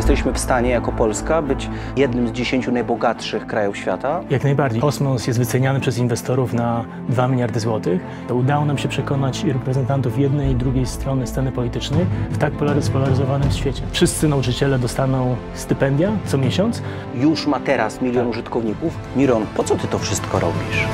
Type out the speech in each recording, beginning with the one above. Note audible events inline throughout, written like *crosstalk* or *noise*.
Jesteśmy w stanie jako Polska być jednym z dziesięciu najbogatszych krajów świata. Jak najbardziej. Kosmos jest wyceniany przez inwestorów na 2 miliardy złotych. To udało nam się przekonać reprezentantów jednej i drugiej strony sceny politycznej w tak spolaryzowanym świecie. Wszyscy nauczyciele dostaną stypendia co miesiąc. Już ma teraz milion tak. użytkowników. Miron, po co ty to wszystko robisz?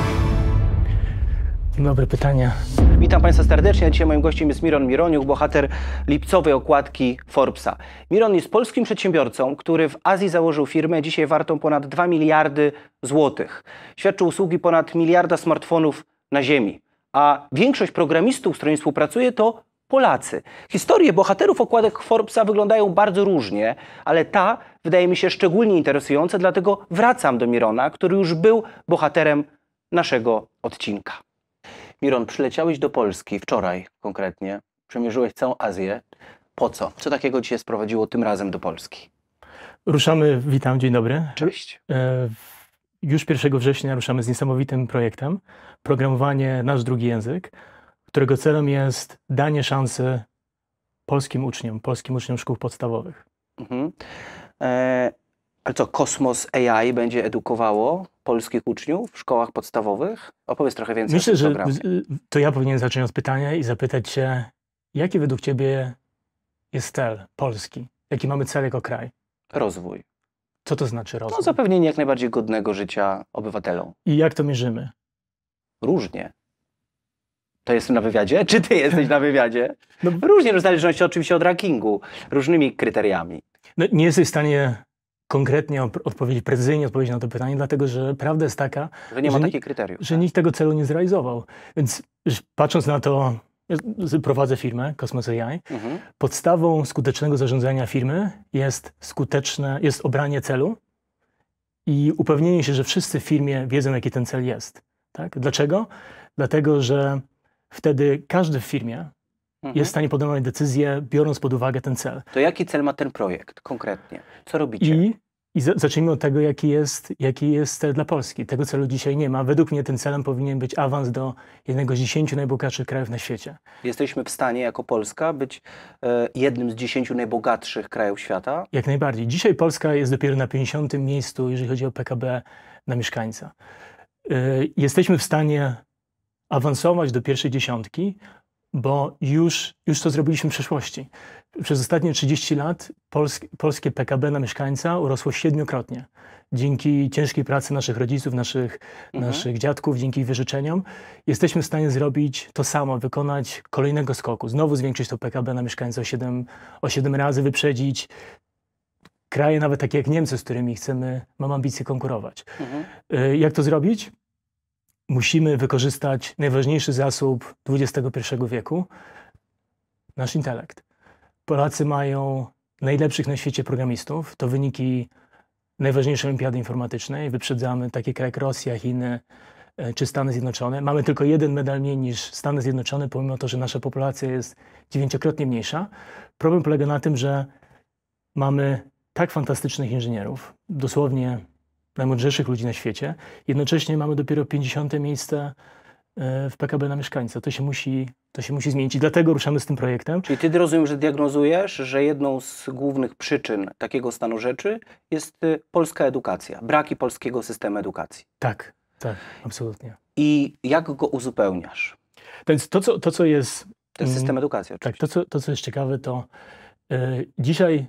Dobre pytania. Witam Państwa serdecznie. Dzisiaj moim gościem jest Miron Mironiuk, bohater lipcowej okładki Forbesa. Miron jest polskim przedsiębiorcą, który w Azji założył firmę dzisiaj wartą ponad 2 miliardy złotych. Świadczy usługi ponad miliarda smartfonów na ziemi. A większość programistów, z którymi współpracuje, to Polacy. Historie bohaterów okładek Forbesa wyglądają bardzo różnie, ale ta wydaje mi się szczególnie interesująca, dlatego wracam do Mirona, który już był bohaterem naszego odcinka. Miron, przyleciałeś do Polski wczoraj konkretnie, przemierzyłeś całą Azję. Po co? Co takiego Cię sprowadziło tym razem do Polski? Ruszamy, witam, dzień dobry. Cześć. E, już 1 września ruszamy z niesamowitym projektem Programowanie Nasz Drugi Język, którego celem jest danie szansy polskim uczniom, polskim uczniom szkół podstawowych. Mhm. E, ale co, Kosmos AI będzie edukowało polskich uczniów w szkołach podstawowych? Opowiedz trochę więcej Myślę, o tym programie. że to ja powinienem zacząć od pytania i zapytać się, jaki według ciebie jest cel Polski? Jaki mamy cel jako kraj? Rozwój. Co to znaczy rozwój? No, zapewnienie jak najbardziej godnego życia obywatelom. I jak to mierzymy? Różnie. To jestem na wywiadzie? *laughs* Czy ty jesteś na wywiadzie? No, Różnie, no, w zależności oczywiście od rankingu, różnymi kryteriami. No, nie jesteś w stanie konkretnie odpowiedzieć, precyzyjnie odpowiedzieć na to pytanie, dlatego że prawda jest taka, że nie ma takich kryteriów. Że tak? nikt tego celu nie zrealizował. Więc patrząc na to, prowadzę firmę Cosmos AI. Mhm. Podstawą skutecznego zarządzania firmy jest skuteczne, jest obranie celu i upewnienie się, że wszyscy w firmie wiedzą, jaki ten cel jest. Tak? Dlaczego? Dlatego, że wtedy każdy w firmie mhm. jest w mhm. stanie podejmować decyzję, biorąc pod uwagę ten cel. To jaki cel ma ten projekt konkretnie? Co robicie? I i zacznijmy od tego, jaki jest, jaki jest cel dla Polski. Tego celu dzisiaj nie ma. Według mnie tym celem powinien być awans do jednego z dziesięciu najbogatszych krajów na świecie. Jesteśmy w stanie jako Polska być e, jednym z dziesięciu najbogatszych krajów świata? Jak najbardziej. Dzisiaj Polska jest dopiero na 50. miejscu, jeżeli chodzi o PKB na mieszkańca. E, jesteśmy w stanie awansować do pierwszej dziesiątki bo już, już to zrobiliśmy w przeszłości. Przez ostatnie 30 lat Polsk, polskie PKB na mieszkańca urosło siedmiokrotnie. Dzięki ciężkiej pracy naszych rodziców, naszych, mhm. naszych dziadków, dzięki wyżyczeniom, jesteśmy w stanie zrobić to samo, wykonać kolejnego skoku, znowu zwiększyć to PKB na mieszkańca o 7, o 7 razy, wyprzedzić kraje nawet takie jak Niemcy, z którymi chcemy, mam ambicje konkurować. Mhm. Y, jak to zrobić? musimy wykorzystać najważniejszy zasób XXI wieku nasz intelekt. Polacy mają najlepszych na świecie programistów. To wyniki najważniejszej olimpiady informatycznej. Wyprzedzamy takie kraje jak Rosja, Chiny e, czy Stany Zjednoczone. Mamy tylko jeden medal mniej niż Stany Zjednoczone, pomimo to, że nasza populacja jest dziewięciokrotnie mniejsza. Problem polega na tym, że mamy tak fantastycznych inżynierów, dosłownie najmądrzejszych ludzi na świecie. Jednocześnie mamy dopiero 50. miejsce e, w PKB na mieszkańca. To się musi, to się musi zmienić i dlatego ruszamy z tym projektem. Czyli ty rozumiem, że diagnozujesz, że jedną z głównych przyczyn takiego stanu rzeczy jest y, polska edukacja, braki polskiego systemu edukacji. Tak, tak, absolutnie. I jak go uzupełniasz? Więc to, co, to, co jest... To jest system mm, edukacji tak, oczywiście. Tak, to co, to, co jest ciekawe, to yy, dzisiaj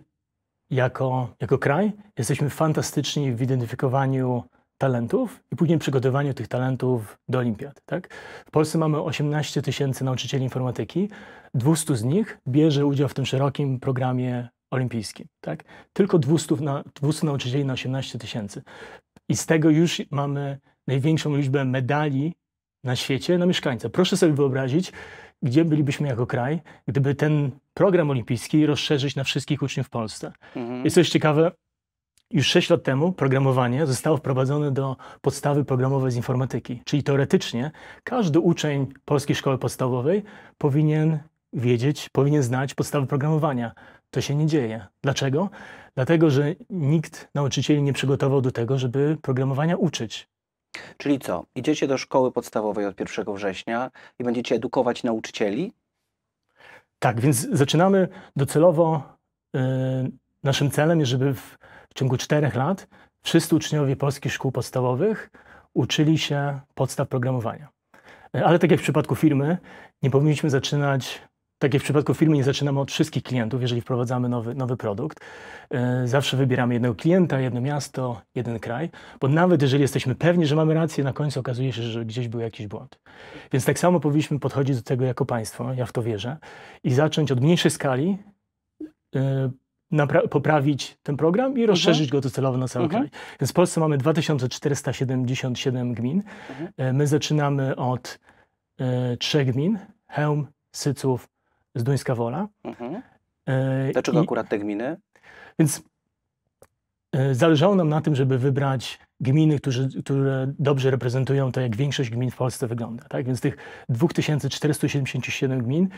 jako, jako kraj jesteśmy fantastyczni w identyfikowaniu talentów i później przygotowaniu tych talentów do olimpiad. Tak? W Polsce mamy 18 tysięcy nauczycieli informatyki, 200 z nich bierze udział w tym szerokim programie olimpijskim. Tak? Tylko 200, na, 200 nauczycieli na 18 tysięcy. I z tego już mamy największą liczbę medali na świecie na mieszkańca. Proszę sobie wyobrazić, gdzie bylibyśmy jako kraj, gdyby ten program olimpijski rozszerzyć na wszystkich uczniów w Polsce. Mhm. Jest coś ciekawe, już 6 lat temu programowanie zostało wprowadzone do podstawy programowej z informatyki, czyli teoretycznie każdy uczeń polskiej szkoły podstawowej powinien wiedzieć, powinien znać podstawy programowania. To się nie dzieje. Dlaczego? Dlatego, że nikt nauczycieli nie przygotował do tego, żeby programowania uczyć. Czyli co? Idziecie do szkoły podstawowej od 1 września i będziecie edukować nauczycieli? Tak, więc zaczynamy docelowo. Yy, naszym celem jest, żeby w, w ciągu czterech lat wszyscy uczniowie polskich szkół podstawowych uczyli się podstaw programowania. Y, ale tak jak w przypadku firmy, nie powinniśmy zaczynać tak jak w przypadku firmy, nie zaczynamy od wszystkich klientów, jeżeli wprowadzamy nowy, nowy produkt. E, zawsze wybieramy jednego klienta, jedno miasto, jeden kraj, bo nawet jeżeli jesteśmy pewni, że mamy rację, na końcu okazuje się, że gdzieś był jakiś błąd. Więc tak samo powinniśmy podchodzić do tego jako państwo, ja w to wierzę, i zacząć od mniejszej skali. E, poprawić ten program i mhm. rozszerzyć go docelowo na cały mhm. kraj. Więc w Polsce mamy 2477 gmin. Mhm. E, my zaczynamy od trzech gmin: Helm, Syców, z Duńska Wola. Mhm. E, Dlaczego I, akurat te gminy? Więc e, zależało nam na tym, żeby wybrać gminy, którzy, które dobrze reprezentują to, jak większość gmin w Polsce wygląda. Tak? Więc tych 2477 gmin,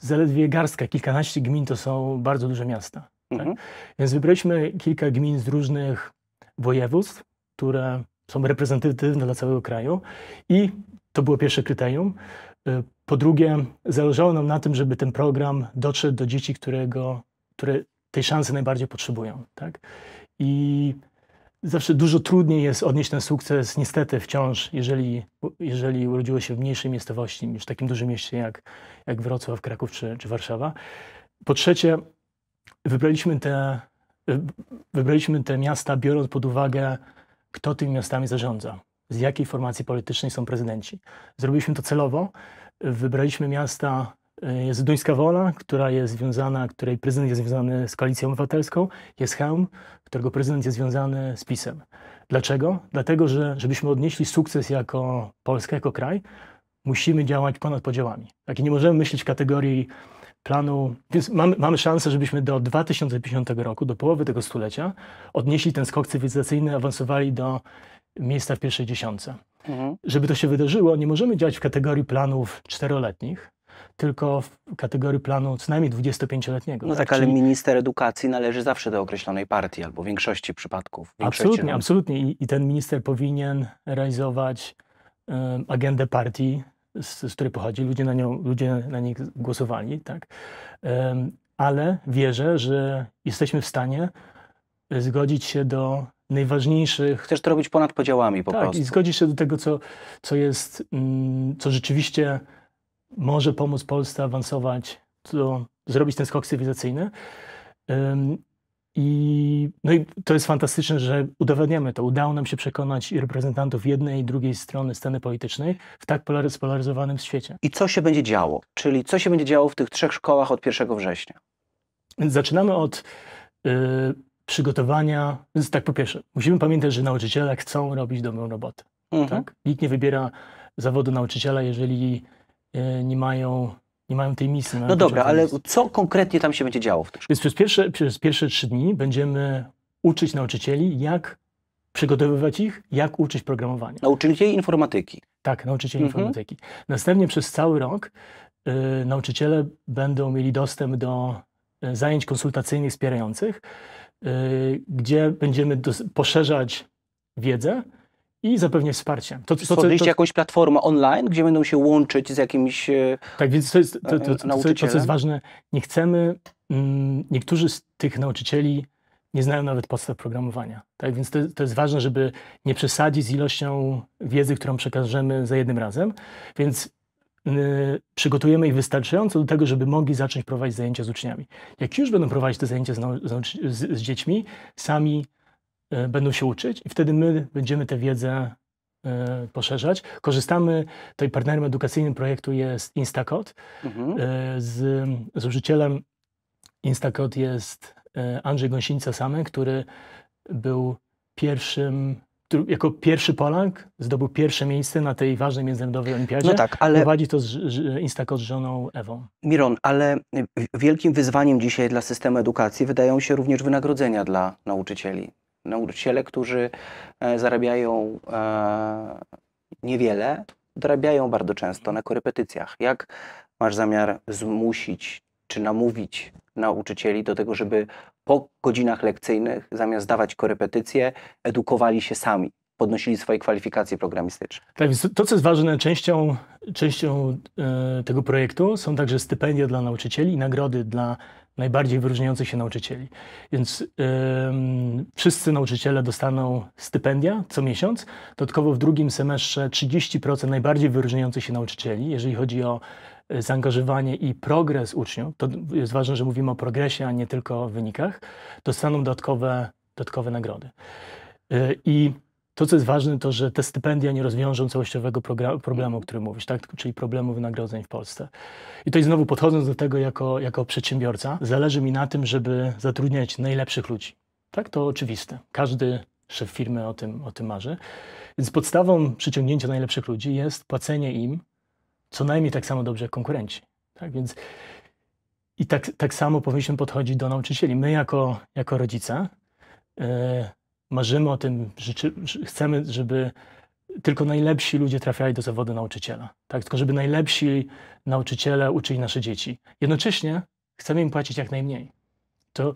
zaledwie garstka, kilkanaście gmin to są bardzo duże miasta. Tak? Mhm. Tak? Więc wybraliśmy kilka gmin z różnych województw, które są reprezentatywne dla całego kraju i to było pierwsze kryterium. Y, po drugie, zależało nam na tym, żeby ten program doszedł do dzieci, którego, które tej szansy najbardziej potrzebują. Tak? I zawsze dużo trudniej jest odnieść ten sukces, niestety wciąż, jeżeli, jeżeli urodziło się w mniejszej miejscowości niż w takim dużym mieście jak, jak Wrocław, Kraków czy, czy Warszawa. Po trzecie, wybraliśmy te, wybraliśmy te miasta biorąc pod uwagę, kto tymi miastami zarządza z jakiej formacji politycznej są prezydenci. Zrobiliśmy to celowo. Wybraliśmy miasta, e, jest Duńska Wola, która jest związana, której prezydent jest związany z Koalicją Obywatelską, jest Helm, którego prezydent jest związany z PiSem. Dlaczego? Dlatego, że żebyśmy odnieśli sukces jako Polska, jako kraj, musimy działać ponad podziałami. Tak, nie możemy myśleć w kategorii planu, więc mamy, mamy szansę, żebyśmy do 2050 roku, do połowy tego stulecia, odnieśli ten skok cywilizacyjny, awansowali do miejsca w pierwszej dziesiątce. Mhm. Żeby to się wydarzyło, nie możemy działać w kategorii planów czteroletnich, tylko w kategorii planu co najmniej 25-letniego. No tak, tak ale Czyli... minister edukacji należy zawsze do określonej partii albo większości przypadków. Większości absolutnie, absolutnie. I, I, ten minister powinien realizować agendę partii, z, z, której pochodzi. Ludzie na, nią, ludzie na nich głosowali, tak. ale wierzę, że jesteśmy w stanie zgodzić się do najważniejszych. Chcesz to robić ponad podziałami po tak, prostu. Tak, i zgodzisz się do tego, co, co jest, mm, co rzeczywiście może pomóc Polsce awansować, to zrobić ten skok cywilizacyjny. I, no i to jest fantastyczne, że udowadniamy to. Udało nam się przekonać i reprezentantów jednej i drugiej strony sceny politycznej w tak spolaryzowanym świecie. I co się będzie działo? Czyli co się będzie działo w tych trzech szkołach od 1 września? Więc zaczynamy od y, przygotowania. Więc tak po pierwsze, musimy pamiętać, że nauczyciele chcą robić dobrą robotę. Mhm. Tak? Nikt nie wybiera zawodu nauczyciela, jeżeli e, nie mają, nie mają tej misji. no dobra, ale misji. co konkretnie tam się będzie działo w tym Więc przez pierwsze, przez pierwsze trzy dni będziemy uczyć nauczycieli, jak przygotowywać ich, jak uczyć programowania. Nauczycieli informatyki. Tak, nauczycieli mhm. informatyki. Następnie przez cały rok y, nauczyciele będą mieli dostęp do e, zajęć konsultacyjnych wspierających, Y, gdzie będziemy poszerzać wiedzę i zapewniać wsparcie. To, to, Stworzyliście to, jakąś platformę online, gdzie będą się łączyć z jakimiś e, Tak, więc to, jest, to, to, to, co jest ważne, nie chcemy, mm, niektórzy z tych nauczycieli nie znają nawet podstaw programowania. Tak więc to, to jest ważne, żeby nie przesadzić z ilością wiedzy, którą przekażemy za jednym razem. Więc Y, przygotujemy ich wystarczająco do tego, żeby mogli zacząć prowadzić zajęcia z uczniami. Jak już będą prowadzić te zajęcia z, z, z dziećmi, sami y, będą się uczyć i wtedy my będziemy tę wiedzę y, poszerzać. Korzystamy, tutaj partnerem edukacyjnym projektu jest Instacode. Mhm. z, z użycielem Instacode jest Andrzej Gąsińca-Samę, który był pierwszym jako pierwszy Polak zdobył pierwsze miejsce na tej ważnej międzynarodowej olimpiadzie. No tak, ale... Prowadzi to z, z żoną Ewą. Miron, ale y, wielkim wyzwaniem dzisiaj dla systemu edukacji wydają się również wynagrodzenia dla nauczycieli. Nauczyciele, którzy e, zarabiają e, niewiele, dorabiają bardzo często na korepetycjach. Jak masz zamiar zmusić czy namówić nauczycieli do tego, żeby po godzinach lekcyjnych, zamiast dawać korepetycje, edukowali się sami, podnosili swoje kwalifikacje programistyczne. Tak, więc to, co jest ważne, częścią, częścią e, tego projektu są także stypendia dla nauczycieli i nagrody dla najbardziej wyróżniających się nauczycieli. Więc wszyscy nauczyciele dostaną stypendia co miesiąc. Dodatkowo w drugim semestrze 30% najbardziej wyróżniających się nauczycieli, jeżeli chodzi o Y, zaangażowanie i progres uczniów, to jest ważne, że mówimy o progresie, a nie tylko o wynikach, dostaną dodatkowe, dodatkowe nagrody. Y, I to, co jest ważne, to że te stypendia nie rozwiążą całościowego problemu, o którym mówisz, tak? czyli problemu wynagrodzeń w Polsce. I tutaj znowu podchodząc do tego jako, jako przedsiębiorca, zależy mi na tym, żeby zatrudniać najlepszych ludzi. Tak, to oczywiste. Każdy szef firmy o tym, o tym marzy. Więc podstawą przyciągnięcia najlepszych ludzi jest płacenie im co najmniej tak samo dobrze jak konkurenci. Tak więc i tak, tak samo powinniśmy podchodzić do nauczycieli. My jako, jako rodzice yy, marzymy o tym, życzy, chcemy, żeby tylko najlepsi ludzie trafiali do zawodu nauczyciela. Tak? Tylko żeby najlepsi nauczyciele uczyli nasze dzieci. Jednocześnie chcemy im płacić jak najmniej. To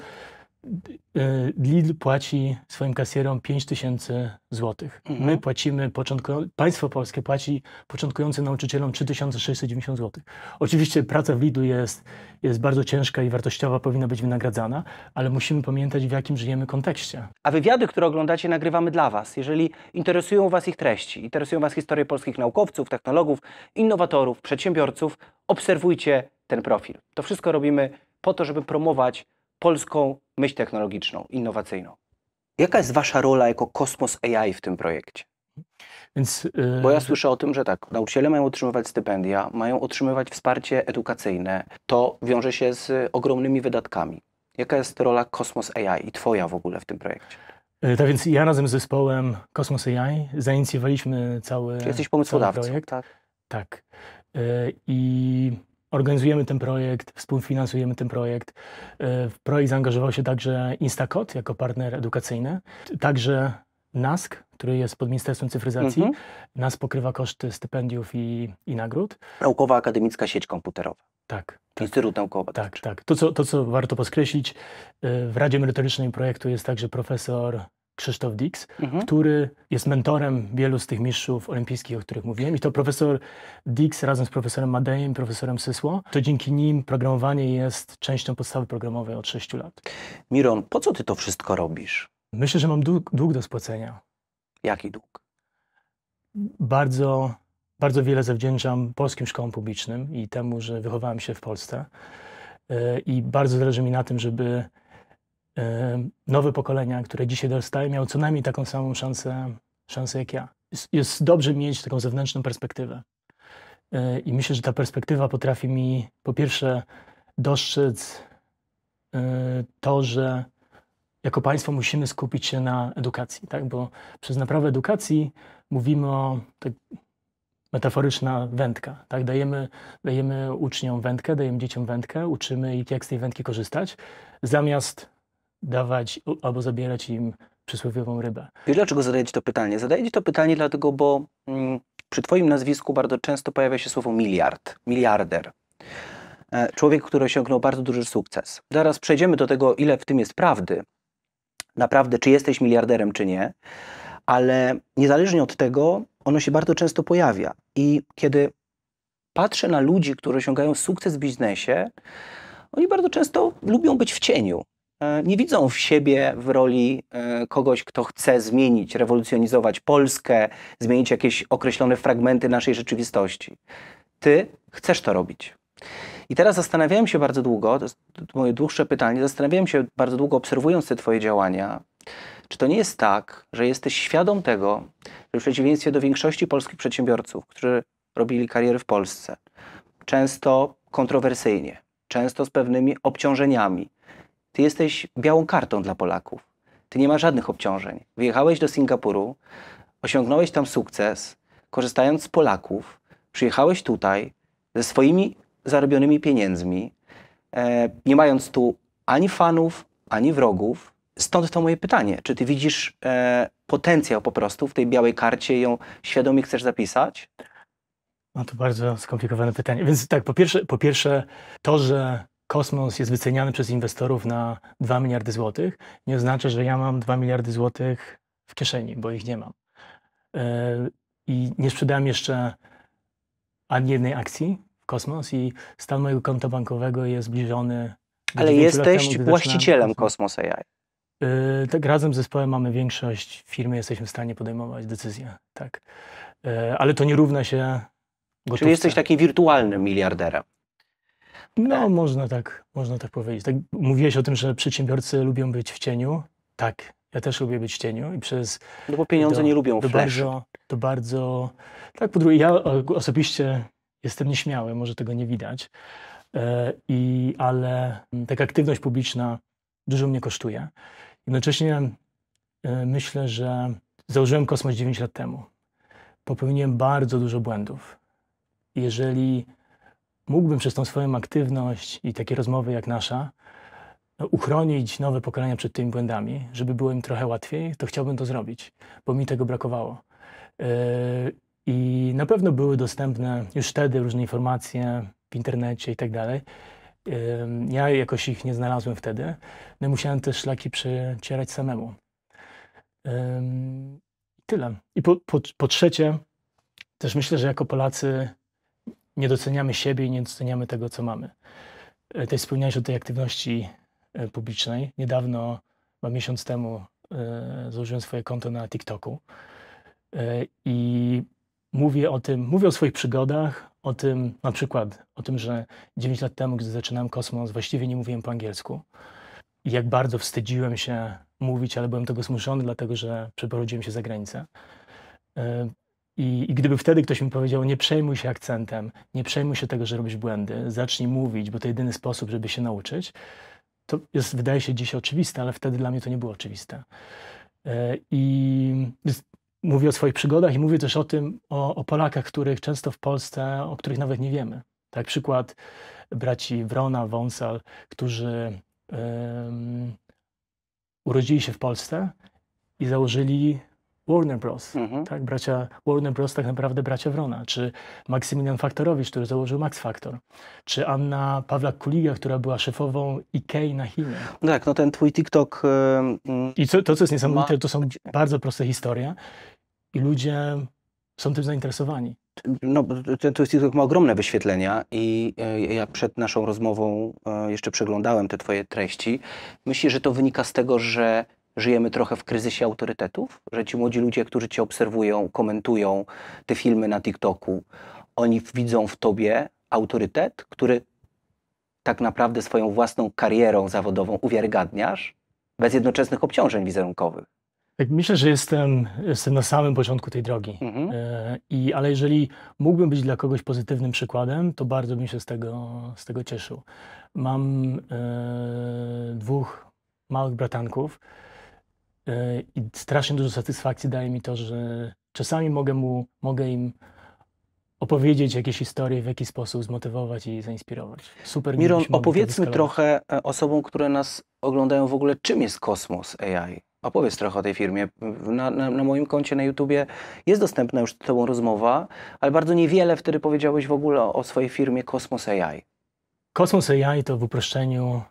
E, Lidl płaci swoim kasjerom 5 tysięcy złotych. Mhm. My płacimy, początku, państwo polskie płaci początkującym nauczycielom 3690 złotych. Oczywiście praca w Lidlu jest, jest bardzo ciężka i wartościowa, powinna być wynagradzana, ale musimy pamiętać, w jakim żyjemy kontekście. A wywiady, które oglądacie, nagrywamy dla Was. Jeżeli interesują Was ich treści, interesują Was historie polskich naukowców, technologów, innowatorów, przedsiębiorców, obserwujcie ten profil. To wszystko robimy po to, żeby promować polską myśl technologiczną, innowacyjną. Jaka jest Wasza rola jako Kosmos AI w tym projekcie? Więc, yy... Bo ja słyszę o tym, że tak, nauczyciele mają otrzymywać stypendia, mają otrzymywać wsparcie edukacyjne. To wiąże się z ogromnymi wydatkami. Jaka jest rola Kosmos AI i Twoja w ogóle w tym projekcie? Y, tak więc ja razem z zespołem Kosmos AI zainicjowaliśmy cały, Czy jesteś pomysłodawcą, cały projekt. Tak. tak. Y, I organizujemy ten projekt, współfinansujemy ten projekt. E, w projekt zaangażował się także Instacot jako partner edukacyjny, także NASK, który jest pod Ministerstwem Cyfryzacji. Mhm. NASK pokrywa koszty stypendiów i, i nagród. Naukowa Akademicka Sieć Komputerowa. Tak. tak. Instytut Naukowy. Tak, tak. To co, to, co warto podkreślić, e, w Radzie Merytorycznej projektu jest także profesor Krzysztof Dix, mhm. który jest mentorem wielu z tych mistrzów olimpijskich, o których mówiłem. I to profesor Dix razem z profesorem Madejem, profesorem Sysło. To dzięki nim programowanie jest częścią podstawy programowej od 6 lat. Miron, po co ty to wszystko robisz? Myślę, że mam dług, dług do spłacenia. Jaki dług? Bardzo, bardzo wiele zawdzięczam polskim szkołom publicznym i temu, że wychowałem się w Polsce. E, I bardzo zależy mi na tym, żeby nowe pokolenia, które dzisiaj dostaje, miało co najmniej taką samą szansę, szansę jak ja. Jest, jest dobrze mieć taką zewnętrzną perspektywę. I myślę, że ta perspektywa potrafi mi po pierwsze dostrzec to, że jako państwo musimy skupić się na edukacji, tak? bo przez naprawę edukacji mówimy o tak, metaforyczna wędka. Tak? Dajemy, dajemy uczniom wędkę, dajemy dzieciom wędkę, uczymy ich jak z tej wędki korzystać, zamiast dawać albo zabierać im przysłowiową rybę. dlaczego zadaję Ci to pytanie? Zadaję Ci to pytanie dlatego, bo mm, przy Twoim nazwisku bardzo często pojawia się słowo miliard, miliarder. E, człowiek, który osiągnął bardzo duży sukces. Zaraz przejdziemy do tego, ile w tym jest prawdy. Naprawdę, czy jesteś miliarderem, czy nie, ale niezależnie od tego, ono się bardzo często pojawia. I kiedy patrzę na ludzi, którzy osiągają sukces w biznesie, oni bardzo często lubią być w cieniu. E, nie widzą w siebie w roli e, kogoś, kto chce zmienić, rewolucjonizować Polskę, zmienić jakieś określone fragmenty naszej rzeczywistości. Ty chcesz to robić. I teraz zastanawiałem się bardzo długo, to jest moje dłuższe pytanie, zastanawiałem się bardzo długo, obserwując te Twoje działania, czy to nie jest tak, że jesteś świadom tego, że w przeciwieństwie do większości polskich przedsiębiorców, którzy robili kariery w Polsce, często kontrowersyjnie, często z pewnymi obciążeniami, ty jesteś białą kartą dla Polaków. Ty nie masz żadnych obciążeń. Wyjechałeś do Singapuru, osiągnąłeś tam sukces, korzystając z Polaków, przyjechałeś tutaj ze swoimi zarobionymi pieniędzmi, e, nie mając tu ani fanów, ani wrogów. Stąd to moje pytanie. Czy ty widzisz e, potencjał po prostu w tej białej karcie ją świadomie chcesz zapisać? No to bardzo skomplikowane pytanie. Więc tak, po pierwsze, po pierwsze to, że kosmos jest wyceniany przez inwestorów na 2 miliardy złotych, nie oznacza, że ja mam 2 miliardy złotych w kieszeni, bo ich nie mam. E, I nie sprzedałem jeszcze ani jednej akcji w kosmos i stan mojego konta bankowego jest zbliżony. Do Ale jesteś temu, właścicielem Kosmos AI. E, tak, razem z zespołem mamy większość firmy, jesteśmy w stanie podejmować decyzje, tak. E, ale to nie równa się gotówce. Czyli jesteś takim wirtualnym miliarderem. No, tak. można tak, można tak powiedzieć. Tak, mówiłeś o tym, że przedsiębiorcy lubią być w cieniu. Tak, ja też lubię być w cieniu i przez. No bo pieniądze do, nie lubią do to bardzo, bardzo. Tak, po drugie, ja osobiście jestem nieśmiały, może tego nie widać. E, I, ale mm, taka aktywność publiczna dużo mnie kosztuje. Jednocześnie e, myślę, że założyłem kosmos 9 lat temu. Popełniłem bardzo dużo błędów. Jeżeli mógłbym przez tą swoją aktywność i takie rozmowy jak nasza no, uchronić nowe pokolenia przed tymi błędami, żeby było im trochę łatwiej, to chciałbym to zrobić, bo mi tego brakowało. E, I na pewno były dostępne już wtedy różne informacje w internecie i tak dalej. Ja jakoś ich nie znalazłem wtedy. No musiałem te szlaki przecierać samemu. Tyle. I po, po, po trzecie, też myślę, że jako Polacy nie doceniamy siebie i nie doceniamy tego, co mamy. E, Tutaj wspomniałeś o tej aktywności e, publicznej. Niedawno, chyba miesiąc temu, e, złożyłem swoje konto na TikToku i mówię o tym, mówię o swoich przygodach, o tym, na przykład o tym, że 9 lat temu, gdy zaczynałem kosmos, właściwie nie mówiłem po angielsku. I jak bardzo wstydziłem się mówić, ale byłem tego zmuszony, dlatego że przeprowadziłem się za granicę. I, I, gdyby wtedy ktoś mi powiedział, nie przejmuj się akcentem, nie przejmuj się tego, że robisz błędy, zacznij mówić, bo to jedyny sposób, żeby się nauczyć, to jest, wydaje się dziś oczywiste, ale wtedy dla mnie to nie było oczywiste. E, I mówię o swoich przygodach i mówię też o tym, o, o Polakach, których często w Polsce, o których nawet nie wiemy. Tak przykład braci Wrona, Wonsal, którzy um, urodzili się w Polsce i założyli Warner Bros. Mhm. Tak, bracia, Warner Bros. tak naprawdę bracia Wrona, czy Maksymilian Faktorowicz, który założył Max Factor, czy Anna Pawlak-Kuliga, która była szefową Ikei na Chinach. No tak, no ten twój TikTok... Yy, I co, to, co jest niesamowite, to są bardzo proste historie i ludzie są tym zainteresowani. No, ten twój TikTok ma ogromne wyświetlenia i e, ja przed naszą rozmową e, jeszcze przeglądałem te twoje treści. Myślę, że to wynika z tego, że żyjemy trochę w kryzysie autorytetów, że ci młodzi ludzie, którzy cię obserwują, komentują te filmy na TikToku, oni widzą w tobie autorytet, który tak naprawdę swoją własną karierą zawodową uwiarygadniasz bez jednoczesnych obciążeń wizerunkowych. Tak, myślę, że jestem, jestem na samym początku tej drogi. Mhm. E, I, ale jeżeli mógłbym być dla kogoś pozytywnym przykładem, to bardzo bym się z tego, z tego cieszył. Mam e, dwóch małych bratanków, E, I strasznie dużo satysfakcji daje mi to, że czasami mogę, mu, mogę im opowiedzieć jakieś historie, w jaki sposób zmotywować i zainspirować. Super. Miron, opowiedzmy trochę e, osobom, które nas oglądają w ogóle, czym jest Kosmos AI. Opowiedz trochę o tej firmie. Na, na, na, moim koncie na YouTubie jest dostępna już z Tobą rozmowa, ale bardzo niewiele wtedy powiedziałeś w ogóle o swojej firmie Kosmos AI. Kosmos AI to w uproszczeniu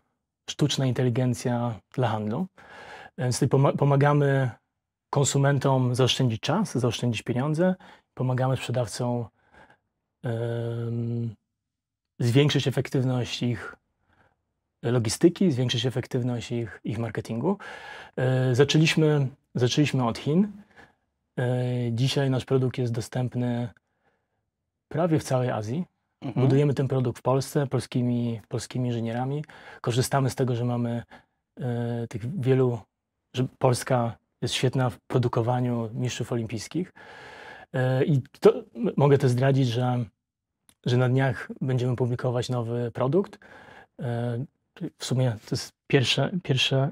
sztuczna inteligencja dla handlu. E, więc tutaj pomagamy konsumentom zaoszczędzić czas, zaoszczędzić pieniądze, pomagamy sprzedawcom zwiększyć efektywność ich logistyki, zwiększyć efektywność ich, ich marketingu. E, zaczęliśmy, zaczęliśmy od Chin. E, dzisiaj nasz produkt jest dostępny prawie w całej Azji. Mhm. Budujemy ten produkt w Polsce polskimi, polskimi inżynierami. Korzystamy z tego, że mamy tych wielu że Polska jest świetna w produkowaniu mistrzów olimpijskich. E, I to, mogę też zdradzić, że, że na dniach będziemy publikować nowy produkt. E, w sumie to jest pierwsze, pierwsze,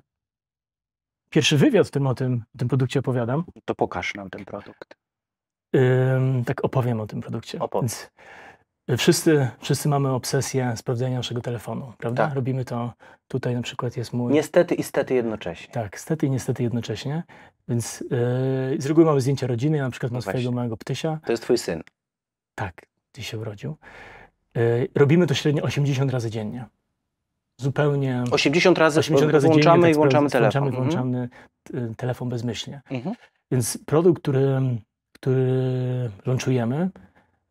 pierwszy wywiad, w o tym, o tym produkcie opowiadam. To pokaż nam ten produkt. Ym, tak opowiem o tym produkcie. Opowiem. Więc Wszyscy, wszyscy mamy obsesję sprawdzenia naszego telefonu, prawda? Tak. Robimy to, tutaj na przykład jest mój... Niestety i stety jednocześnie. Tak, stety i niestety jednocześnie. Więc yy, z reguły mamy zdjęcia rodziny, ja na przykład no mam właśnie. swojego małego ptysia. To jest twój syn. Tak, ty się urodził. Yy, robimy to średnio 80 razy dziennie. Zupełnie... 80 razy, 80 razy włączamy dziennie, tak, i tak włączamy telefon. Włączamy, mhm. włączamy e, telefon bezmyślnie. Mhm. Więc produkt, który, który launchujemy,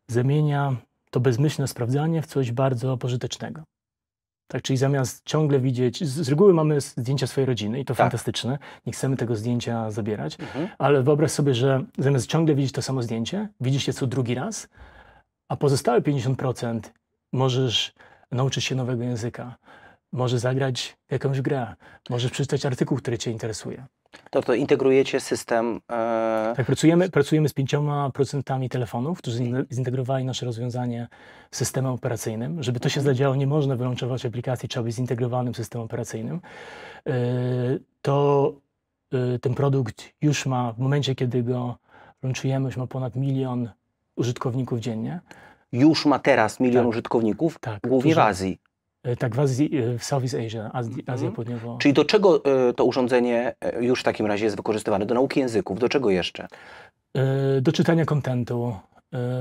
zamienia to bezmyślne sprawdzanie w coś bardzo pożytecznego. Tak, czyli zamiast ciągle widzieć, z, z reguły mamy zdjęcia swojej rodziny i to tak. fantastyczne, nie chcemy tego zdjęcia zabierać, mhm. ale wyobraź sobie, że zamiast ciągle widzieć to samo zdjęcie, widzisz je co drugi raz, a pozostałe 50% możesz nauczyć się nowego języka, możesz zagrać jakąś grę, możesz przeczytać artykuł, który cię interesuje. To, to integrujecie system. E, tak, pracujemy, pracujemy z 5% telefonów, którzy zintegrowali nasze rozwiązanie z systemem operacyjnym. Żeby to się mhm. zadziało, nie można wyłączować aplikacji, trzeba być zintegrowanym systemem operacyjnym. E, to e, ten produkt już ma, w momencie kiedy go launchujemy, już ma ponad milion użytkowników dziennie. Już ma teraz milion tak. użytkowników, tak, głównie w Azji. E, tak, e, w, Azji, w Southeast Asia, Azji, mhm. Azja Południowa. Czyli do czego e, to urządzenie już w takim razie jest wykorzystywane? Do nauki języków, do czego jeszcze? Do czytania kontentu,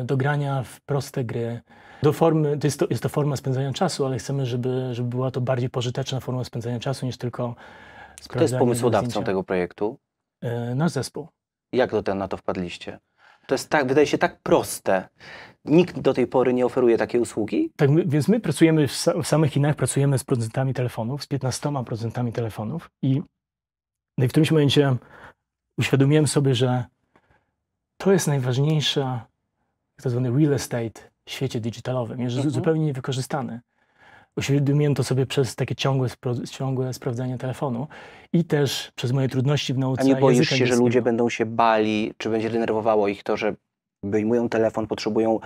do grania w proste gry, do formy, to jest, to jest to forma spędzania czasu, ale chcemy, żeby, żeby była to bardziej pożyteczna forma spędzania czasu niż tylko Kto jest pomysłodawcą tego projektu? Nasz zespół. Jak do ten, na to wpadliście? To jest tak, wydaje się tak proste. Nikt do tej pory nie oferuje takiej usługi? Tak, my, więc my pracujemy w, w, samych Chinach, pracujemy z producentami telefonów, z 15% telefonów i, no i w którymś momencie uświadomiłem sobie, że to jest najważniejsza, tak zwany real estate w świecie digitalowym, jest mhm. zupełnie niewykorzystany. Uświadomiłem to sobie przez takie ciągłe, ciągłe sprawdzanie telefonu i też przez moje trudności w nauce. A nie boisz się, że ludzie będą się bali, czy będzie denerwowało ich to, że wyjmują telefon, potrzebują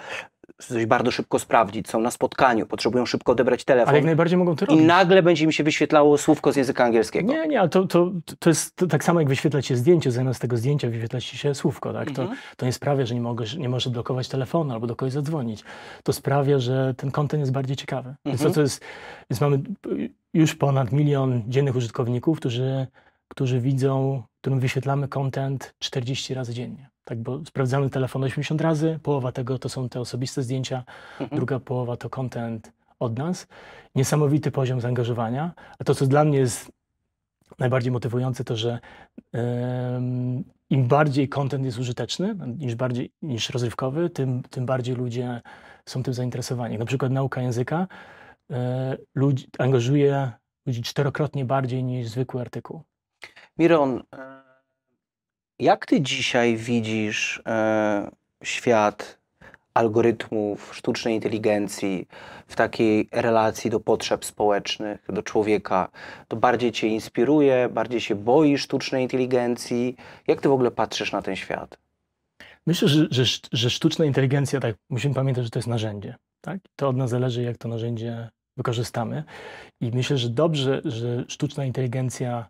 coś bardzo szybko sprawdzić, są na spotkaniu, potrzebują szybko odebrać telefon. Ale jak najbardziej mogą to robić. I nagle będzie im się wyświetlało słówko z języka angielskiego. Nie, nie, ale to, to, to jest to tak samo jak wyświetlać się zdjęcie, zamiast tego zdjęcia wyświetlać się słówko, tak? Mhm. To, to nie sprawia, że nie, możesz, nie możesz blokować telefonu albo do kogoś zadzwonić. To sprawia, że ten kontent jest bardziej ciekawy. Mhm. Więc, to, mhm. to jest, więc mamy już ponad milion dziennych użytkowników, którzy, którzy widzą, którym wyświetlamy kontent 40 razy dziennie tak, bo sprawdzamy telefon 80 razy, połowa tego to są te osobiste zdjęcia, mhm. druga połowa to content od nas. Niesamowity poziom zaangażowania, a to, co dla mnie jest najbardziej motywujące, to że im bardziej content jest użyteczny, niż, bardziej, niż rozrywkowy, tym, tym bardziej ludzie są tym zainteresowani. Na przykład nauka języka e, ludzi, angażuje ludzi czterokrotnie bardziej niż zwykły artykuł. Miron, e, jak ty dzisiaj widzisz e, świat algorytmów, sztucznej inteligencji w takiej relacji do potrzeb społecznych, do człowieka? To bardziej cię inspiruje, bardziej się boi sztucznej inteligencji? Jak ty w ogóle patrzysz na ten świat? Myślę, że, że, że sztuczna inteligencja, tak, musimy pamiętać, że to jest narzędzie. Tak? To od nas zależy, jak to narzędzie wykorzystamy. I myślę, że dobrze, że sztuczna inteligencja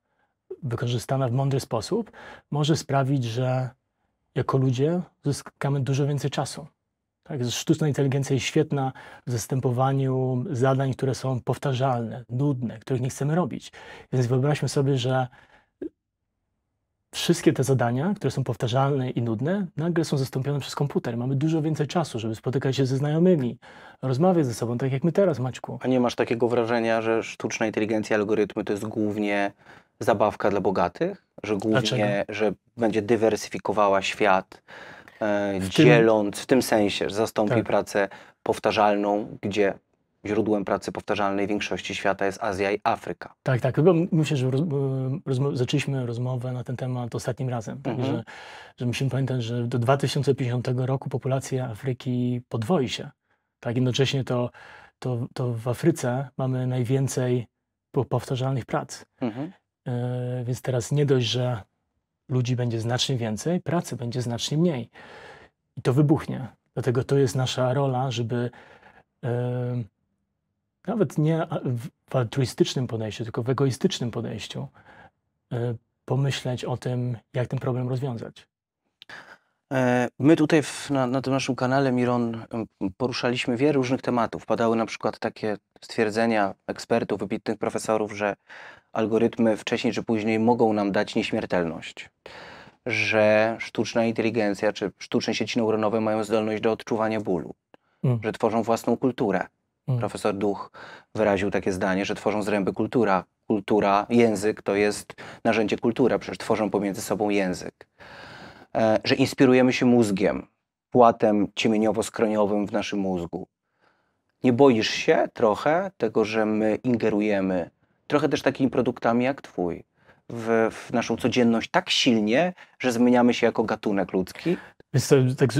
wykorzystana w mądry sposób, może sprawić, że jako ludzie zyskamy dużo więcej czasu. Tak, sztuczna inteligencja jest świetna w zastępowaniu zadań, które są powtarzalne, nudne, których nie chcemy robić. Więc wyobraźmy sobie, że wszystkie te zadania, które są powtarzalne i nudne, nagle są zastąpione przez komputer. Mamy dużo więcej czasu, żeby spotykać się ze znajomymi, rozmawiać ze sobą, tak jak my teraz, Maćku. A nie masz takiego wrażenia, że sztuczna inteligencja, algorytmy to jest głównie zabawka dla bogatych, że głównie, Dlaczego? że będzie dywersyfikowała świat, e, w dzieląc, tym... w tym sensie, że zastąpi tak. pracę powtarzalną, gdzie źródłem pracy powtarzalnej większości świata jest Azja i Afryka. Tak, tak. myślę, że roz, rozmo zaczęliśmy rozmowę na ten temat ostatnim razem. Tak? Mhm. Że, że musimy pamiętać, że do 2050 roku populacja Afryki podwoi się. Tak, jednocześnie to, to, to w Afryce mamy najwięcej powtarzalnych prac. Mhm. E, więc teraz nie dość, że ludzi będzie znacznie więcej, pracy będzie znacznie mniej. I to wybuchnie. Dlatego to jest nasza rola, żeby e, nawet nie w altruistycznym podejściu, tylko w egoistycznym podejściu e, pomyśleć o tym, jak ten problem rozwiązać. E, my tutaj w, na, na, tym naszym kanale Miron poruszaliśmy wiele różnych tematów. Padały na przykład takie stwierdzenia ekspertów, wybitnych profesorów, że algorytmy wcześniej czy później mogą nam dać nieśmiertelność, że sztuczna inteligencja czy sztuczne sieci neuronowe mają zdolność do odczuwania bólu, mm. że tworzą własną kulturę. Mm. Profesor Duch wyraził takie zdanie, że tworzą zręby kultura. Kultura, język to jest narzędzie kultura, przecież tworzą pomiędzy sobą język. E, że inspirujemy się mózgiem, płatem ciemieniowo-skroniowym w naszym mózgu. Nie boisz się trochę tego, że my ingerujemy trochę też takimi produktami jak Twój w, w naszą codzienność tak silnie, że zmieniamy się jako gatunek ludzki? Więc tak,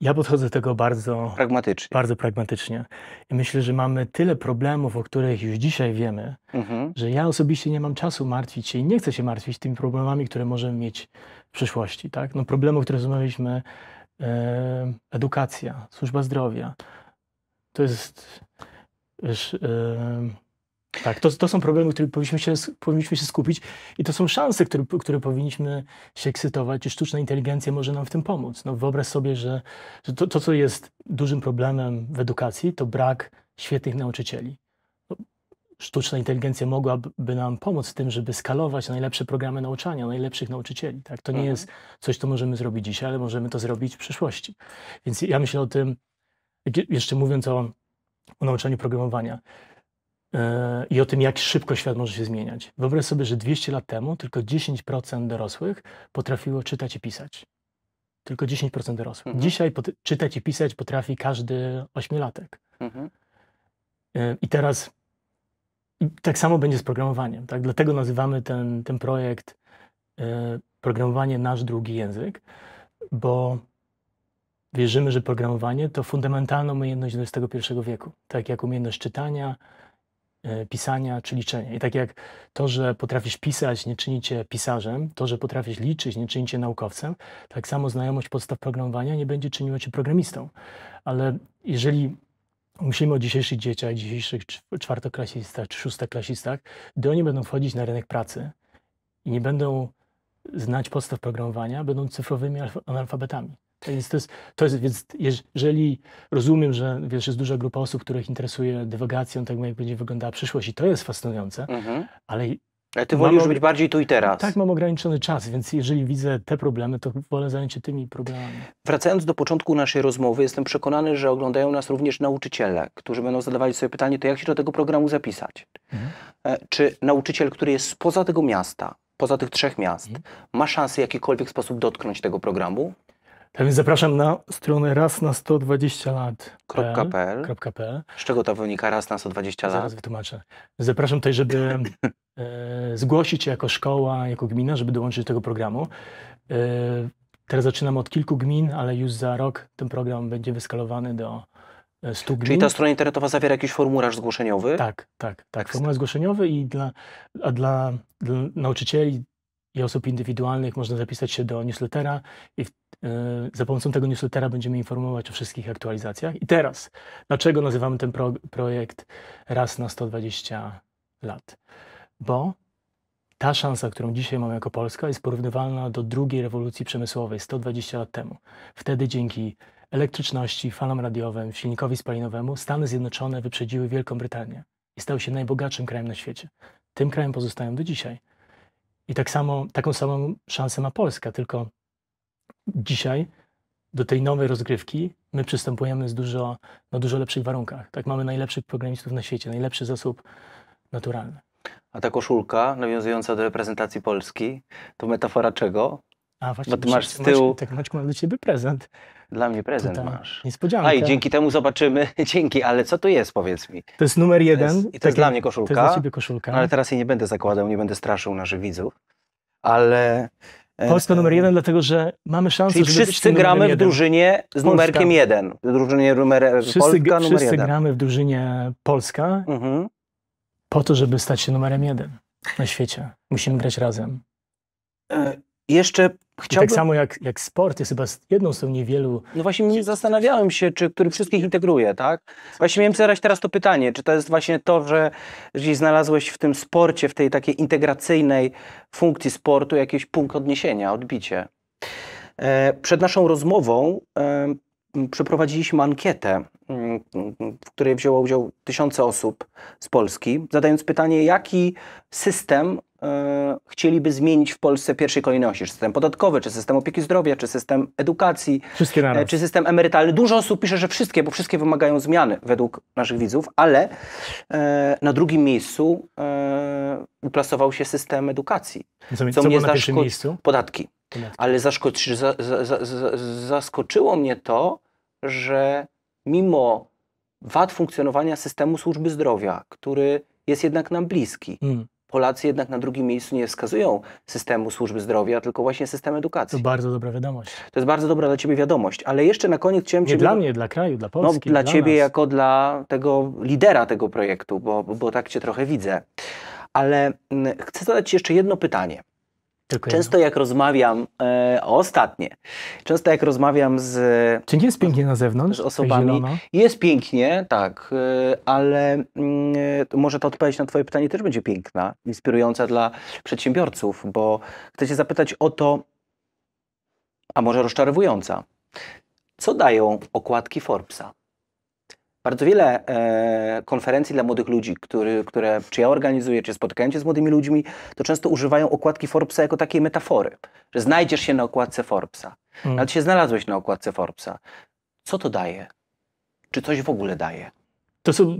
ja podchodzę do tego bardzo pragmatycznie. Bardzo pragmatycznie. I myślę, że mamy tyle problemów, o których już dzisiaj wiemy, mhm. że ja osobiście nie mam czasu martwić się i nie chcę się martwić tymi problemami, które możemy mieć w przyszłości. Tak? No, problemy, o których rozmawialiśmy, e, edukacja, służba zdrowia, to jest... Wiesz, e, tak, to, to są problemy, które powinniśmy się, powinniśmy się skupić i to są szanse, które, które powinniśmy się ekscytować i sztuczna inteligencja może nam w tym pomóc. No, wyobraź sobie, że, że to, to, co jest dużym problemem w edukacji, to brak świetnych nauczycieli sztuczna inteligencja mogłaby nam pomóc w tym, żeby skalować najlepsze programy nauczania, najlepszych nauczycieli. Tak? To nie mhm. jest coś, co możemy zrobić dzisiaj, ale możemy to zrobić w przyszłości. Więc ja myślę o tym, jeszcze mówiąc o, o nauczaniu programowania yy, i o tym, jak szybko świat może się zmieniać. Wyobraź sobie, że 200 lat temu tylko 10% dorosłych potrafiło czytać i pisać. Tylko 10% dorosłych. Mhm. Dzisiaj czytać i pisać potrafi każdy ośmiolatek. Mhm. Yy, I teraz i tak samo będzie z programowaniem. Tak? Dlatego nazywamy ten, ten projekt y, Programowanie nasz drugi język, bo wierzymy, że programowanie to fundamentalna umiejętność XXI wieku, tak jak umiejętność czytania, y, pisania czy liczenia. I tak jak to, że potrafisz pisać, nie czynicie pisarzem, to, że potrafisz liczyć, nie czynicie naukowcem, tak samo znajomość podstaw programowania nie będzie czyniła cię programistą. Ale jeżeli Myślimy o dzisiejszych dzieciach, dzisiejszych czwartoklasistach czy szóstoklasistach, gdy oni będą wchodzić na rynek pracy i nie będą znać podstaw programowania, będą cyfrowymi analfabetami. Tak więc to jest, to jest, więc jeżeli rozumiem, że wiesz, jest duża grupa osób, których interesuje dywagacją tak jak będzie wyglądała przyszłość i to jest fascynujące, mhm. ale ale ty wolisz mam, być bardziej tu i teraz. Tak, mam ograniczony czas, więc jeżeli widzę te problemy, to wolę zająć się tymi problemami. Wracając do początku naszej rozmowy, jestem przekonany, że oglądają nas również nauczyciele, którzy będą zadawali sobie pytanie, to jak się do tego programu zapisać? Mhm. E, czy nauczyciel, który jest spoza tego miasta, poza tych trzech miast, mhm. ma szansę w jakikolwiek sposób dotknąć tego programu? Tak więc zapraszam na stronę raz na 120 lat.pl. Z czego to wynika raz na 120 lat? Zaraz wytłumaczę. Zapraszam tutaj, żeby *laughs* E, zgłosić się jako szkoła, jako gmina, żeby dołączyć do tego programu. E, teraz zaczynamy od kilku gmin, ale już za rok ten program będzie wyskalowany do 100 e, gmin. Czyli ta strona internetowa zawiera jakiś formularz zgłoszeniowy? Tak, tak, tak. Formularz zgłoszeniowy i dla, a dla, dla nauczycieli i osób indywidualnych można zapisać się do newslettera i w, za pomocą tego newslettera będziemy informować o wszystkich aktualizacjach. I teraz, dlaczego nazywamy ten pro, projekt Raz na 120 lat? bo ta szansa, którą dzisiaj mamy jako Polska, jest porównywalna do drugiej rewolucji przemysłowej 120 lat temu. Wtedy dzięki elektryczności, falom radiowym, silnikowi spalinowemu Stany Zjednoczone wyprzedziły Wielką Brytanię i stał się najbogatszym krajem na świecie. Tym krajem pozostają do dzisiaj. I tak samo, taką samą szansę ma Polska, tylko dzisiaj do tej nowej rozgrywki my przystępujemy z dużo, na dużo lepszych warunkach. Tak mamy najlepszych programistów na świecie, najlepszy zasób naturalny. A ta koszulka nawiązująca do reprezentacji Polski, to metafora czego? A właśnie, Bo ty masz z tyłu... Maćku, tak, Maćku, mam dla ciebie prezent. Dla mnie prezent Tutaj. masz. Niespodzianka. A i dzięki temu zobaczymy. *laughs* Dzięki, ale co to jest, powiedz mi? To jest numer jeden. To jest, I to tak jest dla mnie koszulka. To jest dla ciebie koszulka. No, ale teraz jej nie będę zakładał, nie będę straszył naszych widzów. Ale... E, Polska numer jeden, dlatego że mamy szansę, Czyli żeby wszyscy gramy w drużynie z Polska. numerkiem jeden. W drużynie numer, wszyscy, Polska numer wszyscy jeden. Wszyscy gramy w drużynie Polska. Mhm po to, żeby stać się numerem jeden na świecie. Musimy grać razem. E, jeszcze chciałbym... I tak samo jak, jak sport jest chyba jedną z niewielu... No właśnie nie zastanawiałem się, czy który wszystkich integruje, tak? Właśnie miałem zadać teraz to pytanie, czy to jest właśnie to, że gdzieś znalazłeś w tym sporcie, w tej takiej integracyjnej funkcji sportu jakiś punkt odniesienia, odbicie. E, przed naszą rozmową przeprowadziliśmy ankietę w której wzięło udział tysiące osób z Polski, zadając pytanie, jaki system e, chcieliby zmienić w Polsce pierwszej kolejności. Czy system podatkowy, czy system opieki zdrowia, czy system edukacji, e, czy system emerytalny. Dużo osób pisze, że wszystkie, bo wszystkie wymagają zmiany według naszych widzów, ale e, na drugim miejscu uplasował się system edukacji. Co, co, co mnie pierwszym Podatki. Podatki. Ale zaskoczy... zaskoczyło mnie to, że mimo wad funkcjonowania systemu służby zdrowia, który jest jednak nam bliski. Mm. Polacy jednak na drugim miejscu nie wskazują systemu służby zdrowia, tylko właśnie system edukacji. To bardzo dobra wiadomość. To jest bardzo dobra dla Ciebie wiadomość, ale jeszcze na koniec chciałem... Nie ciebie... dla mnie, dla kraju, dla no, Polski. No, dla, dla Ciebie nas. jako dla tego lidera tego projektu, bo, bo tak Cię trochę widzę. Ale mm, chcę zadać Ci jeszcze jedno pytanie. Tylko często jedno. jak rozmawiam, e, ostatnie, często jak rozmawiam z... Czy nie jest pięknie na zewnątrz? Z osobami. Jest pięknie, tak, e, ale mm, e, może ta odpowiedź na twoje pytanie też będzie piękna, inspirująca dla przedsiębiorców, bo chcę cię zapytać o to, a może rozczarowująca. Co dają okładki Forbesa? Bardzo wiele e, konferencji dla młodych ludzi, który, które czy ja organizuję, czy spotkałem się z młodymi ludźmi, to często używają okładki Forbesa jako takiej metafory, że znajdziesz się na okładce Forbesa. Mm. Nawet się znalazłeś na okładce Forbesa. Co to daje? Czy coś w ogóle daje? To są,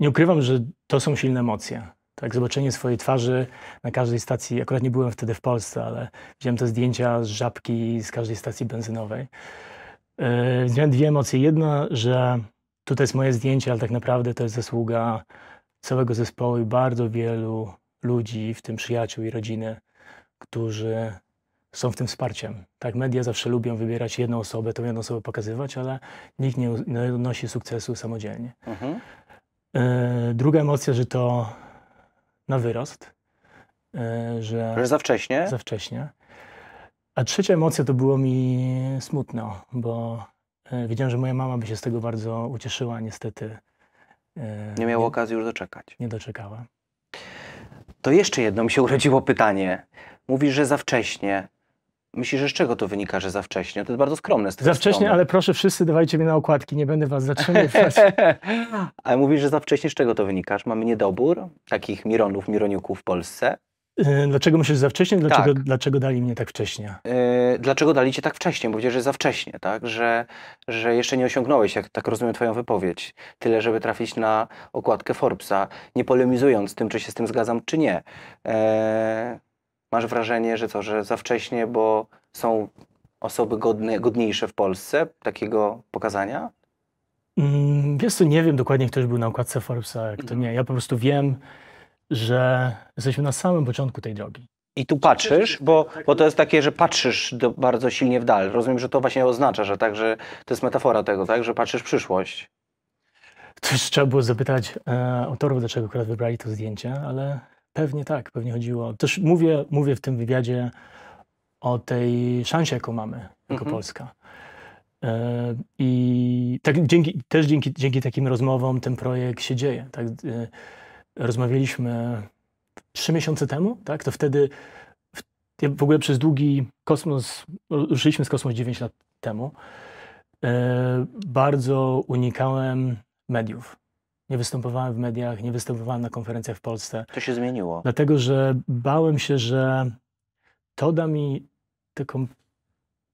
nie ukrywam, że to są silne emocje. Tak, zobaczenie swojej twarzy na każdej stacji, akurat nie byłem wtedy w Polsce, ale widziałem te zdjęcia z żabki z każdej stacji benzynowej. Yy, miałem dwie emocje. Jedna, że tutaj jest moje zdjęcie, ale tak naprawdę to jest zasługa całego zespołu i bardzo wielu ludzi, w tym przyjaciół i rodziny, którzy są w tym wsparciem. Tak, media zawsze lubią wybierać jedną osobę, tą jedną osobę pokazywać, ale nikt nie odnosi sukcesu samodzielnie. Mhm. Yy, druga emocja, że to na wyrost. Yy, że, że za wcześnie? Za wcześnie. A trzecia emocja to było mi smutno, bo E, Wiedziałem, że moja mama by się z tego bardzo ucieszyła, niestety. E, nie miała okazji już doczekać. Nie doczekała. To jeszcze jedno mi się urodziło pytanie. Mówisz, że za wcześnie. Myślisz, że z czego to wynika, że za wcześnie? To jest bardzo skromne. Z za wcześnie, strony. ale proszę wszyscy dawajcie mnie na okładki, nie będę was zatrzymywać. *laughs* ale mówisz, że za wcześnie z czego to wynika? mamy niedobór takich Mironów, Mironiuków w Polsce? E, dlaczego myślisz za wcześnie? Dlaczego, tak. dlaczego dali mnie tak wcześnie? Yy, dlaczego dali cię tak wcześnie? Bo powiedziałeś, że za wcześnie, tak? Że, że jeszcze nie osiągnąłeś, jak tak rozumiem twoją wypowiedź, tyle, żeby trafić na okładkę Forbesa, nie polemizując tym, czy się z tym zgadzam, czy nie. Yy, masz wrażenie, że co, że za wcześnie, bo są osoby godne, godniejsze w Polsce takiego pokazania? Mm, wiesz co, nie wiem dokładnie, ktoś był na okładce Forbesa, jak to mhm. nie. Ja po prostu wiem, że jesteśmy na samym początku tej drogi. I tu patrzysz, bo, bo to jest takie, że patrzysz do, bardzo silnie w dal. Rozumiem, że to właśnie oznacza, że także to jest metafora tego, tak, że patrzysz w przyszłość. To już trzeba było zapytać e, autorów, dlaczego akurat wybrali to zdjęcie, ale pewnie tak, pewnie chodziło. Też mówię, mówię w tym wywiadzie o tej szansie, jaką mamy jako mhm. Polska. E, I tak dzięki, też dzięki, dzięki takim rozmowom ten projekt się dzieje. Tak, e, rozmawialiśmy trzy miesiące temu, tak, to wtedy w ogóle przez długi kosmos, ruszyliśmy z kosmos 9 lat temu, e, bardzo unikałem mediów. Nie występowałem w mediach, nie występowałem na konferencjach w Polsce. To się zmieniło. Dlatego, że bałem się, że to da mi taką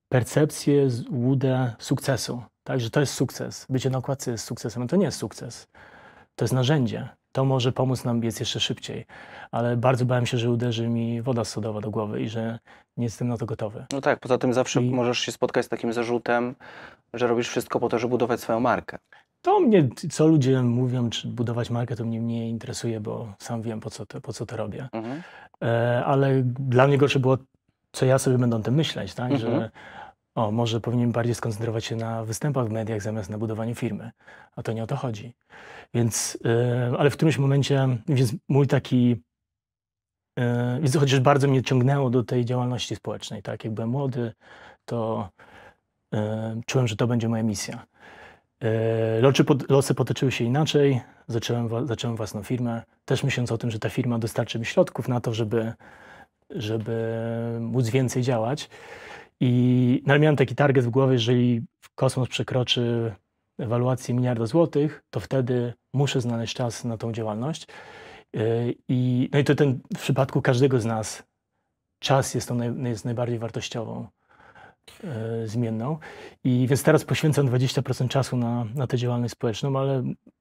percepcję, łudę sukcesu. Tak, że to jest sukces. Bycie na okładce jest sukcesem, to nie jest sukces. To jest narzędzie to może pomóc nam biec jeszcze szybciej. Ale bardzo bałem się, że uderzy mi woda sodowa do głowy i że nie jestem na to gotowy. No tak, poza tym zawsze I... możesz się spotkać z takim zarzutem, że robisz wszystko po to, żeby budować swoją markę. To mnie, co ludzie mówią, czy budować markę, to mnie nie interesuje, bo sam wiem, po co to, po co to robię. Mhm. E, ale dla mnie gorsze było, co ja sobie będę o tym myśleć, tak? Mhm. Że o, może powinien bardziej skoncentrować się na występach w mediach zamiast na budowaniu firmy. A to nie o to chodzi. Więc, yy, ale w którymś momencie, więc mój taki, yy, więc chociaż bardzo mnie ciągnęło do tej działalności społecznej, tak, jak byłem młody, to yy, czułem, że to będzie moja misja. Losy, pod, losy potoczyły się inaczej, zacząłem, zacząłem własną firmę, też myśląc o tym, że ta firma dostarczy mi środków na to, żeby, żeby móc więcej działać. I no, miałem taki target w głowie, jeżeli kosmos przekroczy ewaluację miliarda złotych, to wtedy muszę znaleźć czas na tą działalność. Y, I, no i to ten, w przypadku każdego z nas czas jest, to naj, jest najbardziej wartościową e, zmienną. I więc teraz poświęcam 20% czasu na, na tę działalność społeczną, ale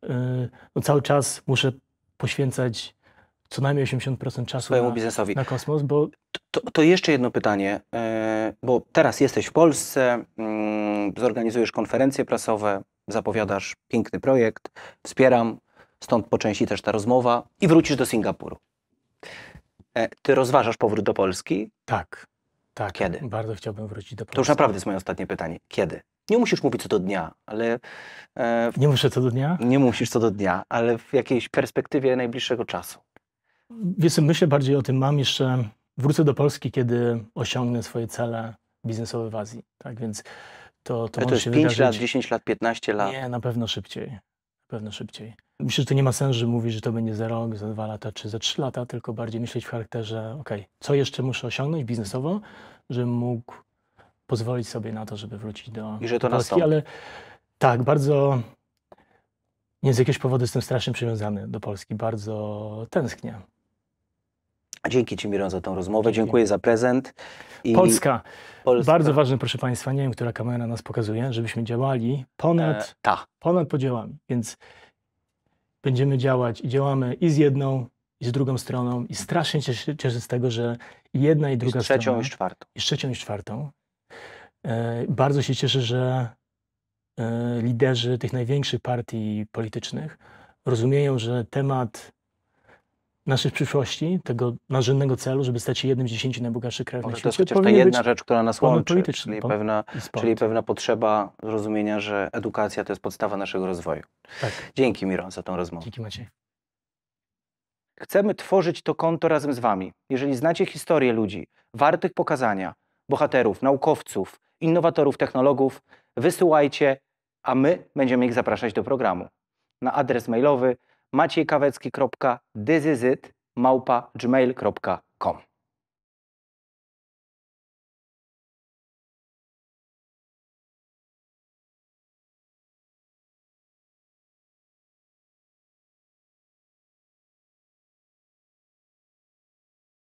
e, no cały czas muszę poświęcać co najmniej 80% czasu swojemu na, biznesowi. na kosmos, bo... To, to, jeszcze jedno pytanie, e, bo teraz jesteś w Polsce, mm, zorganizujesz konferencje prasowe, zapowiadasz piękny projekt, wspieram, stąd po części też ta rozmowa i wrócisz do Singapuru. E, ty rozważasz powrót do Polski? Tak, tak. Kiedy? Bardzo chciałbym wrócić do Polski. To już naprawdę jest moje ostatnie pytanie. Kiedy? Nie musisz mówić co do dnia, ale. E, nie muszę co do dnia? Nie musisz co do dnia, ale w jakiejś perspektywie najbliższego czasu. Wiesz, myślę bardziej o tym, mam jeszcze, wrócę do Polski, kiedy osiągnę swoje cele biznesowe w Azji. Tak więc to, to, Ale to jest 5 wydarzyć. lat, 10 lat, 15 lat. Nie, na pewno szybciej. Na pewno szybciej. Myślę, że to nie ma sensu, że mówisz, że to będzie za rok, za dwa lata czy za trzy lata, tylko bardziej myśleć w charakterze, okej, co jeszcze muszę osiągnąć biznesowo, żebym mógł pozwolić sobie na to, żeby wrócić do, I że to na Polski. Ale tak, bardzo nie z jakiegoś powodu jestem strasznie przywiązany do Polski, bardzo tęsknię dzięki Ci, Miron, za tą rozmowę. Dziękuję, za prezent. I... Polska. Polska. Bardzo ważne, proszę Państwa, nie wiem, która kamera nas pokazuje, żebyśmy działali ponad, e, ta. ponad podziałami. Więc będziemy działać i działamy i z jedną, i z drugą stroną. I strasznie cieszę, cieszę z tego, że jedna i druga I z trzecią strona. I z czwartą. I z trzecią i z czwartą. E, bardzo się cieszę, że e, liderzy tych największych partii politycznych rozumieją, że temat naszej przyszłości, tego marzennego celu, żeby stać się jednym z dziesięciu najbogatszych krajów na świecie. To jest chociaż ta jedna rzecz, która nas łączy, czyli pewna, czyli pewna potrzeba zrozumienia, że edukacja to jest podstawa naszego rozwoju. Tak. Dzięki Miron za tą rozmowę. Dzięki Maciej. Chcemy tworzyć to konto razem z Wami. Jeżeli znacie historię ludzi, wartych pokazania, bohaterów, naukowców, innowatorów, technologów, wysyłajcie, a my będziemy ich zapraszać do programu. Na adres mailowy maciejkawecki.dyzyzyt małpa gmail.com